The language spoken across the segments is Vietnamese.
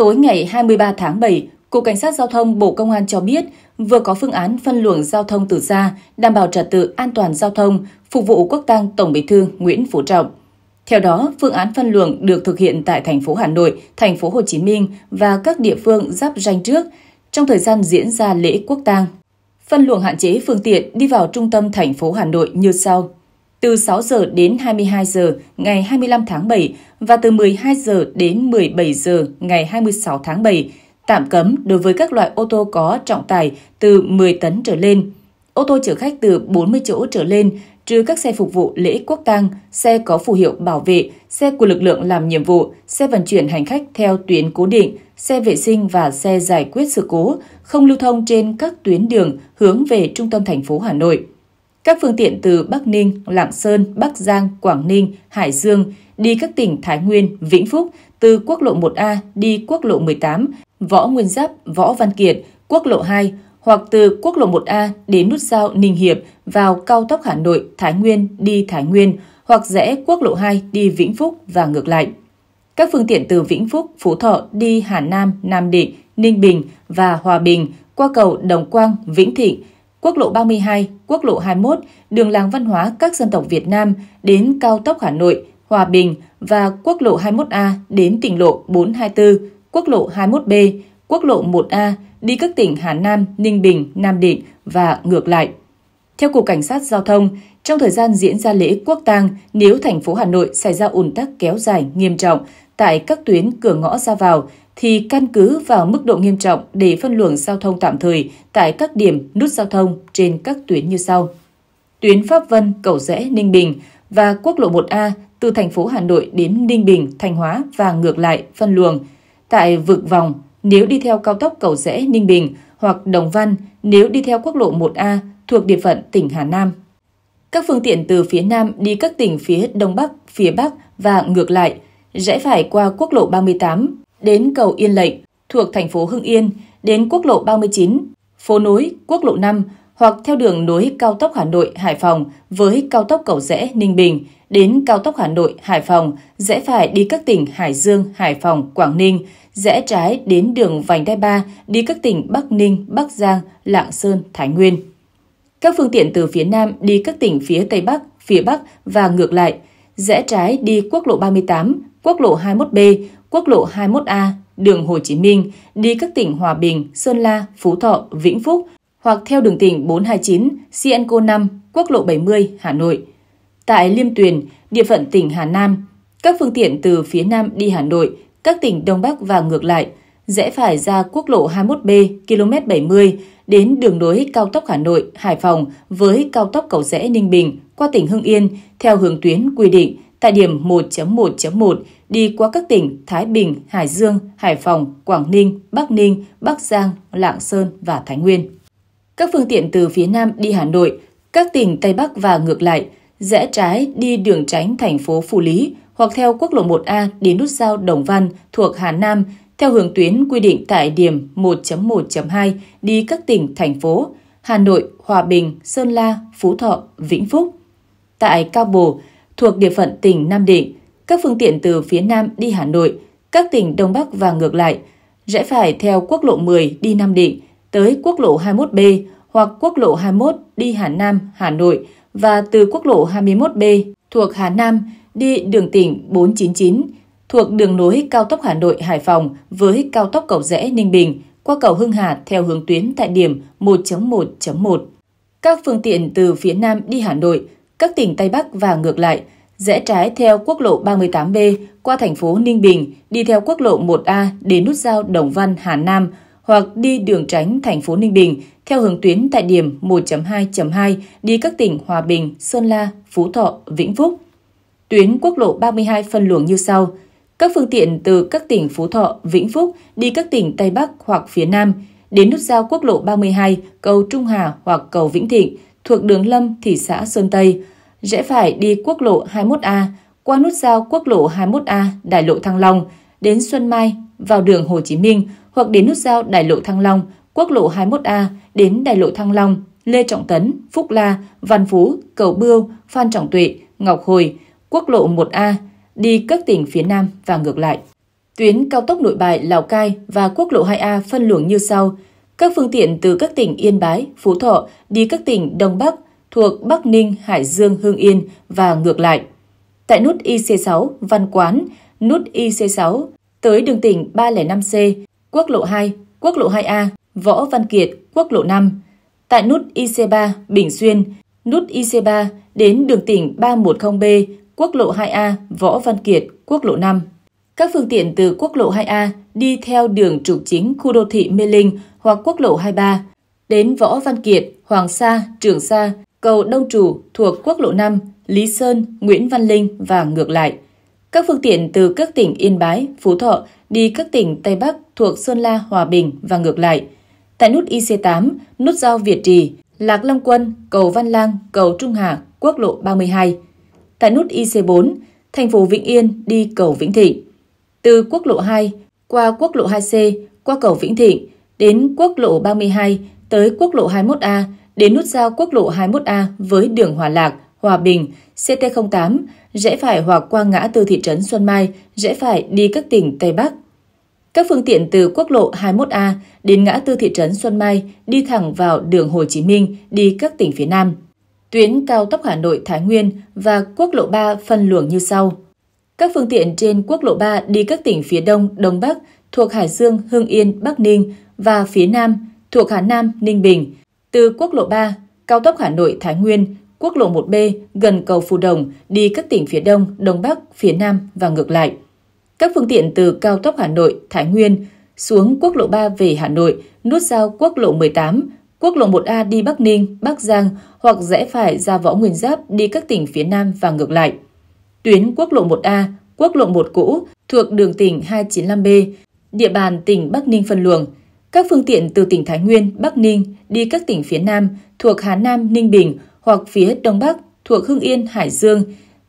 Tối ngày 23 tháng 7, Cục Cảnh sát Giao thông Bộ Công an cho biết vừa có phương án phân luồng giao thông từ xa, đảm bảo trật tự an toàn giao thông, phục vụ quốc tang Tổng Bí thư Nguyễn Phú Trọng. Theo đó, phương án phân luồng được thực hiện tại thành phố Hà Nội, thành phố Hồ Chí Minh và các địa phương giáp ranh trước trong thời gian diễn ra lễ quốc tang. Phân luồng hạn chế phương tiện đi vào trung tâm thành phố Hà Nội như sau từ 6 giờ đến 22 giờ ngày 25 tháng 7 và từ 12 giờ đến 17 giờ ngày 26 tháng 7, tạm cấm đối với các loại ô tô có trọng tải từ 10 tấn trở lên, ô tô chở khách từ 40 chỗ trở lên, trừ các xe phục vụ lễ quốc tang, xe có phù hiệu bảo vệ, xe của lực lượng làm nhiệm vụ, xe vận chuyển hành khách theo tuyến cố định, xe vệ sinh và xe giải quyết sự cố, không lưu thông trên các tuyến đường hướng về trung tâm thành phố Hà Nội. Các phương tiện từ Bắc Ninh, Lạng Sơn, Bắc Giang, Quảng Ninh, Hải Dương đi các tỉnh Thái Nguyên, Vĩnh Phúc từ quốc lộ 1A đi quốc lộ 18, Võ Nguyên Giáp, Võ Văn Kiệt, quốc lộ 2 hoặc từ quốc lộ 1A đến nút giao Ninh Hiệp vào cao tốc Hà Nội, Thái Nguyên đi Thái Nguyên hoặc rẽ quốc lộ 2 đi Vĩnh Phúc và ngược lại. Các phương tiện từ Vĩnh Phúc, Phú Thọ đi Hà Nam, Nam Định, Ninh Bình và Hòa Bình qua cầu Đồng Quang, Vĩnh Thịnh quốc lộ 32, quốc lộ 21, đường làng văn hóa các dân tộc Việt Nam đến cao tốc Hà Nội, Hòa Bình và quốc lộ 21A đến tỉnh lộ 424, quốc lộ 21B, quốc lộ 1A đi các tỉnh Hà Nam, Ninh Bình, Nam Định và ngược lại. Theo Cục Cảnh sát Giao thông, trong thời gian diễn ra lễ quốc tang, nếu thành phố Hà Nội xảy ra ùn tắc kéo dài nghiêm trọng tại các tuyến cửa ngõ ra vào thì căn cứ vào mức độ nghiêm trọng để phân luồng giao thông tạm thời tại các điểm nút giao thông trên các tuyến như sau. Tuyến Pháp Vân, Cầu Rẽ, Ninh Bình và quốc lộ 1A từ thành phố Hà Nội đến Ninh Bình, Thanh Hóa và ngược lại phân luồng. Tại vực vòng, nếu đi theo cao tốc Cầu Rẽ, Ninh Bình hoặc Đồng Văn nếu đi theo quốc lộ 1A thuộc địa phận tỉnh Hà Nam. Các phương tiện từ phía Nam đi các tỉnh phía Đông Bắc, phía Bắc và ngược lại, rẽ phải qua quốc lộ 38 đến cầu Yên Lệnh thuộc thành phố Hưng Yên đến quốc lộ 39, phố núi, quốc lộ 5 hoặc theo đường nối cao tốc Hà Nội Hải Phòng với cao tốc Cầu Rẽ Ninh Bình đến cao tốc Hà Nội Hải Phòng rẽ phải đi các tỉnh Hải Dương, Hải Phòng, Quảng Ninh, rẽ trái đến đường vành đai 3 đi các tỉnh Bắc Ninh, Bắc Giang, Lạng Sơn, Thái Nguyên. Các phương tiện từ phía Nam đi các tỉnh phía Tây Bắc, phía Bắc và ngược lại, rẽ trái đi quốc lộ 38, quốc lộ 21B quốc lộ 21A, đường Hồ Chí Minh đi các tỉnh Hòa Bình, Sơn La, Phú Thọ, Vĩnh Phúc hoặc theo đường tỉnh 429, Cienco 5, quốc lộ 70, Hà Nội. Tại Liêm Tuyền, địa phận tỉnh Hà Nam, các phương tiện từ phía Nam đi Hà Nội, các tỉnh Đông Bắc và ngược lại rẽ phải ra quốc lộ 21B km 70 đến đường nối cao tốc Hà Nội Hải Phòng với cao tốc cầu rẽ Ninh Bình qua tỉnh Hưng Yên theo hướng tuyến quy định tại điểm 1.1.1 đi qua các tỉnh Thái Bình, Hải Dương, Hải Phòng, Quảng Ninh, Bắc Ninh, Bắc Giang, Lạng Sơn và Thái Nguyên. Các phương tiện từ phía Nam đi Hà Nội, các tỉnh Tây Bắc và ngược lại, rẽ trái đi đường tránh thành phố Phủ Lý hoặc theo quốc lộ 1A đến nút giao Đồng Văn thuộc Hà Nam theo hướng tuyến quy định tại điểm 1.1.2 đi các tỉnh, thành phố Hà Nội, Hòa Bình, Sơn La, Phú Thọ, Vĩnh Phúc. Tại Cao Bồ, thuộc địa phận tỉnh Nam Định, các phương tiện từ phía Nam đi Hà Nội, các tỉnh Đông Bắc và ngược lại, rẽ phải theo quốc lộ 10 đi Nam Định tới quốc lộ 21B hoặc quốc lộ 21 đi Hà Nam, Hà Nội và từ quốc lộ 21B thuộc Hà Nam đi đường tỉnh 499 thuộc đường nối cao tốc Hà Nội Hải Phòng với cao tốc cầu rẽ Ninh Bình qua cầu Hưng Hà theo hướng tuyến tại điểm 1.1.1. Các phương tiện từ phía Nam đi Hà Nội các tỉnh Tây Bắc và ngược lại, rẽ trái theo quốc lộ 38B qua thành phố Ninh Bình, đi theo quốc lộ 1A đến nút giao Đồng Văn, Hà Nam hoặc đi đường tránh thành phố Ninh Bình theo hướng tuyến tại điểm 1.2.2 đi các tỉnh Hòa Bình, Sơn La, Phú Thọ, Vĩnh Phúc. Tuyến quốc lộ 32 phân luồng như sau. Các phương tiện từ các tỉnh Phú Thọ, Vĩnh Phúc đi các tỉnh Tây Bắc hoặc phía Nam, đến nút giao quốc lộ 32, cầu Trung Hà hoặc cầu Vĩnh Thịnh, thuộc đường Lâm, thị xã Sơn Tây, rẽ phải đi quốc lộ 21A, qua nút giao quốc lộ 21A, đại lộ Thăng Long, đến Xuân Mai, vào đường Hồ Chí Minh hoặc đến nút giao đại lộ Thăng Long, quốc lộ 21A đến đại lộ Thăng Long, Lê Trọng Tấn, Phúc La, Văn Phú, Cầu Bưu, Phan Trọng Tuệ, Ngọc Hồi, quốc lộ 1A, đi các tỉnh phía Nam và ngược lại. Tuyến cao tốc nội bài Lào Cai và quốc lộ 2A phân luồng như sau – các phương tiện từ các tỉnh Yên Bái, Phú Thọ đi các tỉnh Đông Bắc thuộc Bắc Ninh, Hải Dương, hương Yên và ngược lại. Tại nút IC6 Văn Quán, nút IC6 tới đường tỉnh 305C, quốc lộ 2, quốc lộ 2A, Võ Văn Kiệt, quốc lộ 5. Tại nút IC3 Bình Xuyên, nút IC3 đến đường tỉnh 310B, quốc lộ 2A, Võ Văn Kiệt, quốc lộ 5. Các phương tiện từ quốc lộ 2A đi theo đường trục chính khu đô thị Mê Linh hoặc quốc lộ 23 đến Võ Văn Kiệt, Hoàng Sa, Trường Sa, cầu Đông Trù thuộc quốc lộ 5, Lý Sơn, Nguyễn Văn Linh và ngược lại. Các phương tiện từ các tỉnh Yên Bái, Phú Thọ đi các tỉnh Tây Bắc thuộc Sơn La, Hòa Bình và ngược lại. Tại nút IC8, nút giao Việt Trì, Lạc Long Quân, cầu Văn Lang, cầu Trung Hà, quốc lộ 32. Tại nút IC4, thành phố Vĩnh Yên đi cầu Vĩnh thị từ quốc lộ 2 qua quốc lộ 2C qua cầu Vĩnh Thịnh đến quốc lộ 32 tới quốc lộ 21A đến nút giao quốc lộ 21A với đường Hòa Lạc, Hòa Bình, CT08, rẽ phải hoặc qua ngã tư thị trấn Xuân Mai, rẽ phải đi các tỉnh Tây Bắc. Các phương tiện từ quốc lộ 21A đến ngã tư thị trấn Xuân Mai đi thẳng vào đường Hồ Chí Minh đi các tỉnh phía Nam. Tuyến cao tốc Hà Nội Thái Nguyên và quốc lộ 3 phân luồng như sau. Các phương tiện trên quốc lộ 3 đi các tỉnh phía Đông, Đông Bắc thuộc Hải Dương, Hưng Yên, Bắc Ninh và phía Nam thuộc Hà Nam, Ninh Bình. Từ quốc lộ 3, cao tốc Hà Nội Thái Nguyên, quốc lộ 1B gần cầu Phù Đồng đi các tỉnh phía Đông, Đông Bắc, phía Nam và ngược lại. Các phương tiện từ cao tốc Hà Nội Thái Nguyên xuống quốc lộ 3 về Hà Nội, nút giao quốc lộ 18, quốc lộ 1A đi Bắc Ninh, Bắc Giang hoặc rẽ phải ra Võ Nguyên Giáp đi các tỉnh phía Nam và ngược lại tuyến quốc lộ 1A, quốc lộ 1 cũ thuộc đường tỉnh 295B, địa bàn tỉnh Bắc Ninh phân luồng. Các phương tiện từ tỉnh Thái Nguyên, Bắc Ninh đi các tỉnh phía Nam thuộc Hà Nam, Ninh Bình hoặc phía Đông Bắc thuộc Hưng Yên, Hải Dương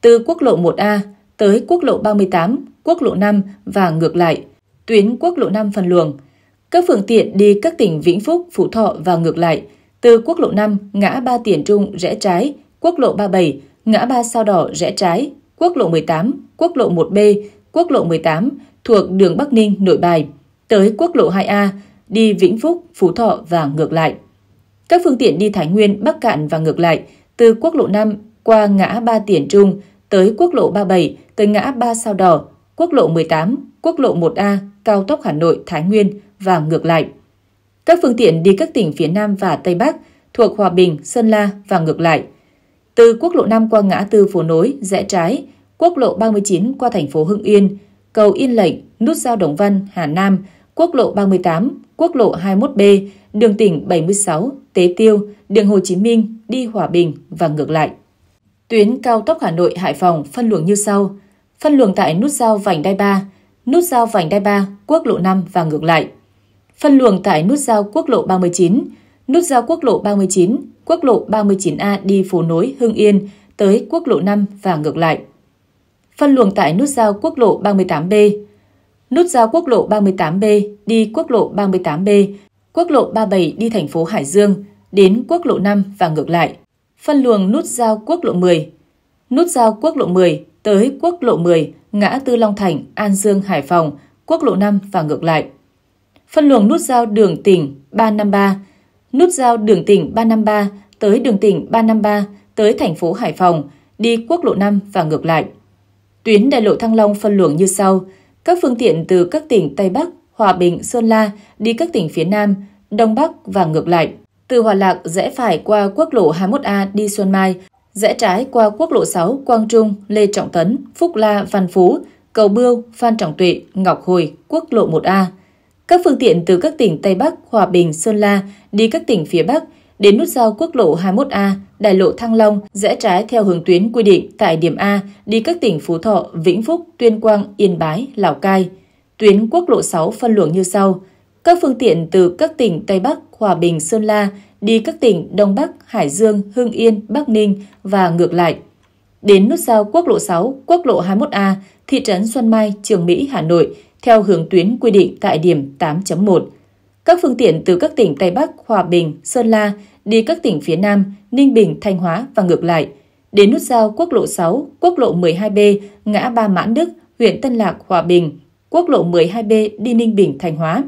từ quốc lộ 1A tới quốc lộ 38, quốc lộ 5 và ngược lại, tuyến quốc lộ 5 phân luồng. Các phương tiện đi các tỉnh Vĩnh Phúc, Phú Thọ và ngược lại, từ quốc lộ 5 ngã ba Tiền Trung rẽ trái, quốc lộ 37 ngã ba Sao Đỏ rẽ trái quốc lộ 18, quốc lộ 1B, quốc lộ 18 thuộc đường Bắc Ninh Nội Bài tới quốc lộ 2A đi Vĩnh Phúc, Phú Thọ và ngược lại. Các phương tiện đi Thái Nguyên, Bắc Cạn và ngược lại từ quốc lộ 5 qua ngã Ba Tiền Trung tới quốc lộ 37 tới ngã Ba Sao Đỏ, quốc lộ 18, quốc lộ 1A, cao tốc Hà Nội Thái Nguyên và ngược lại. Các phương tiện đi các tỉnh phía Nam và Tây Bắc thuộc Hòa Bình, Sơn La và ngược lại – từ quốc lộ 5 qua ngã tư phố nối, rẽ trái, quốc lộ 39 qua thành phố Hưng Yên, cầu Yên Lệnh, nút giao Đồng Văn, Hà Nam, quốc lộ 38, quốc lộ 21B, đường tỉnh 76, Tế Tiêu, đường Hồ Chí Minh, đi Hòa Bình và ngược lại. Tuyến cao tốc Hà Nội Hải Phòng phân luồng như sau: phân luồng tại nút giao vành đai 3, nút giao vành đai 3, quốc lộ 5 và ngược lại. Phân luồng tại nút giao quốc lộ 39, Nút giao quốc lộ 39, quốc lộ 39A đi phố nối Hưng Yên tới quốc lộ 5 và ngược lại. Phân luồng tại nút giao quốc lộ 38B. Nút giao quốc lộ 38B đi quốc lộ 38B, quốc lộ 37 đi thành phố Hải Dương đến quốc lộ 5 và ngược lại. Phân luồng nút giao quốc lộ 10. Nút giao quốc lộ 10 tới quốc lộ 10, ngã Tư Long Thành, An Dương, Hải Phòng, quốc lộ 5 và ngược lại. Phân luồng nút giao đường tỉnh 353 nút giao đường tỉnh 353 tới đường tỉnh 353 tới thành phố Hải Phòng, đi quốc lộ 5 và ngược lại. Tuyến đại lộ Thăng Long phân luồng như sau. Các phương tiện từ các tỉnh Tây Bắc, Hòa Bình, Sơn La đi các tỉnh phía Nam, Đông Bắc và ngược lại. Từ Hòa Lạc rẽ phải qua quốc lộ 21A đi Xuân Mai, rẽ trái qua quốc lộ 6 Quang Trung, Lê Trọng Tấn, Phúc La, Văn Phú, Cầu Bưu, Phan Trọng Tuệ, Ngọc Hồi, quốc lộ 1A. Các phương tiện từ các tỉnh Tây Bắc, Hòa Bình, Sơn La đi các tỉnh phía Bắc đến nút giao quốc lộ 21A, đại lộ Thăng Long rẽ trái theo hướng tuyến quy định tại điểm A đi các tỉnh Phú Thọ, Vĩnh Phúc, Tuyên Quang, Yên Bái, Lào Cai. Tuyến quốc lộ 6 phân luồng như sau. Các phương tiện từ các tỉnh Tây Bắc, Hòa Bình, Sơn La đi các tỉnh Đông Bắc, Hải Dương, Hưng Yên, Bắc Ninh và ngược lại. Đến nút giao quốc lộ 6, quốc lộ 21A, thị trấn Xuân Mai, Trường Mỹ, Hà Nội theo hướng tuyến quy định tại điểm 8.1. Các phương tiện từ các tỉnh Tây Bắc, Hòa Bình, Sơn La đi các tỉnh phía Nam, Ninh Bình, Thanh Hóa và ngược lại. Đến nút giao quốc lộ 6, quốc lộ 12B, ngã Ba Mãn Đức, huyện Tân Lạc, Hòa Bình, quốc lộ 12B đi Ninh Bình, Thanh Hóa.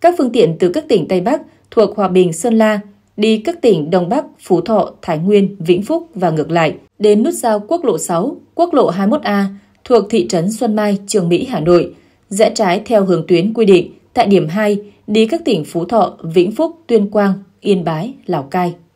Các phương tiện từ các tỉnh Tây Bắc thuộc Hòa Bình, Sơn La đi các tỉnh Đông Bắc, Phú Thọ, Thái Nguyên, Vĩnh Phúc và ngược lại, đến nút giao quốc lộ 6, quốc lộ 21A thuộc thị trấn Xuân Mai, Trường Mỹ, Hà Nội, rẽ trái theo hướng tuyến quy định tại điểm 2 đi các tỉnh Phú Thọ, Vĩnh Phúc, Tuyên Quang, Yên Bái, Lào Cai.